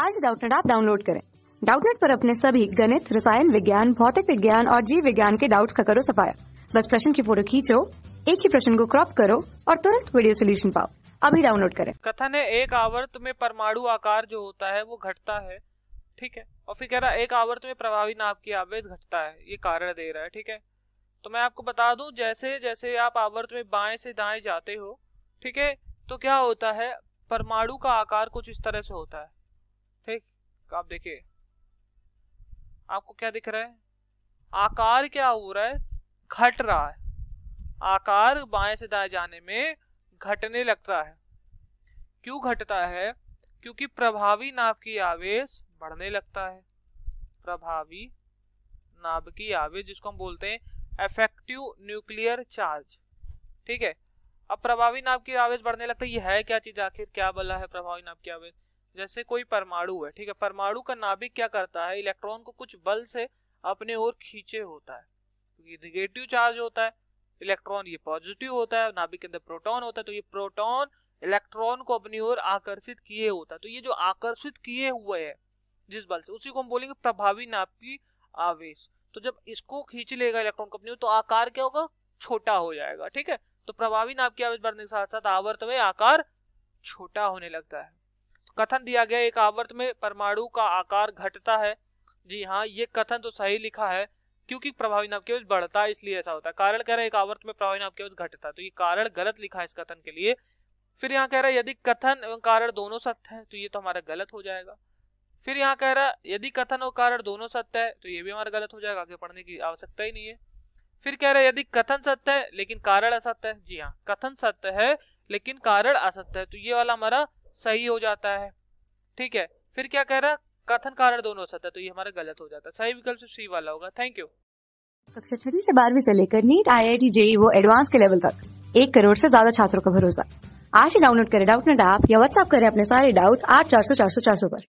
आज डाउटनेट आप डाउनलोड करें डाउटनेट पर अपने सभी गणित रसायन विज्ञान भौतिक विज्ञान और जीव विज्ञान के डाउट्स का करो सफाया बस प्रश्न की फोटो खींचो एक ही प्रश्न को क्रॉप करो और तुरंत वीडियो सोल्यूशन पाओ अभी डाउनलोड करें कथन है एक आवर्त में परमाणु आकार जो होता है वो घटता है ठीक है और फिर कह रहा है एक आवर्त में प्रभावी नाप की आवेद घटता है ये कारण दे रहा है ठीक है तो मैं आपको बता दूं जैसे जैसे आप आवर्त में बाएं से दाएं जाते हो ठीक है तो क्या होता है परमाणु का आकार कुछ इस तरह से होता है ठीक तो आप देखिए आपको क्या दिख रहा है आकार क्या हो रहा है घट रहा है आकार बाएं से दाएं जाने में घटने लगता है क्यों घटता है क्योंकि प्रभावी नाभ की आवेश बढ़ने लगता है प्रभावी नाभ की आवेश जिसको हम बोलते हैं एफेक्टिव न्यूक्लियर चार्ज ठीक है अब प्रभावी नाव की आवेश बढ़ने लगता है ये है क्या चीज आखिर क्या बला है प्रभावी नाव की आवेश जैसे कोई परमाणु है ठीक है परमाणु का नाभिक क्या करता है इलेक्ट्रॉन को कुछ बल से अपने ओर खींचे होता है क्योंकि निगेटिव चार्ज होता है इलेक्ट्रॉन ये पॉजिटिव होता है नाभिक के अंदर प्रोटॉन होता है तो ये प्रोटॉन इलेक्ट्रॉन को अपनी ओर आकर्षित किए होता है तो ये जो आकर्षित किए हुए है जिस बल से उसी को हम बोलेंगे प्रभावी नाभिक आवेश तो जब इसको खींच लेगा इलेक्ट्रॉन को अपनी ओर तो आकार क्या होगा छोटा हो जाएगा ठीक है तो प्रभावी नाभिक आवेश बढ़ने के साथ साथ आवर्त में आकार छोटा होने लगता है कथन दिया गया एक आवर्त में परमाणु का आकार घटता है जी हाँ ये कथन तो सही लिखा है क्योंकि प्रभावी नाम केवल बढ़ता है इसलिए ऐसा होता है कारण कह रहा है एक आवर्त में प्रभावी नाम केवल घटता है तो ये कारण गलत लिखा है इस कथन के लिए फिर यहाँ कह रहा है यदि कथन एवं कारण दोनों सत्य है तो ये तो हमारा गलत हो जाएगा फिर यहाँ कह रहा है यदि कथन और कारण दोनों सत्य है तो ये भी हमारा गलत हो जाएगा आगे पढ़ने की आवश्यकता ही नहीं है फिर कह रहा है यदि कथन सत्य है लेकिन कारण असत्य है जी हाँ कथन सत्य है लेकिन कारण असत्य है तो ये वाला हमारा सही हो जाता है ठीक है फिर क्या कह रहा कथन कारण दोनों हो सकता है तो ये हमारा गलत हो जाता है सही विकल्प सी वाला होगा थैंक यू कक्षा छठी से बारहवीं से लेकर NEET I I T JEE वो एडवांस के लेवल तक एक करोड़ से ज्यादा छात्रों का भरोसा आज ही डाउनलोड करें डाउट नेट ऐप या व्हाट्सएप करें अपने सारे डाउट्स आठ चार सौ चार सौ चार सौ पर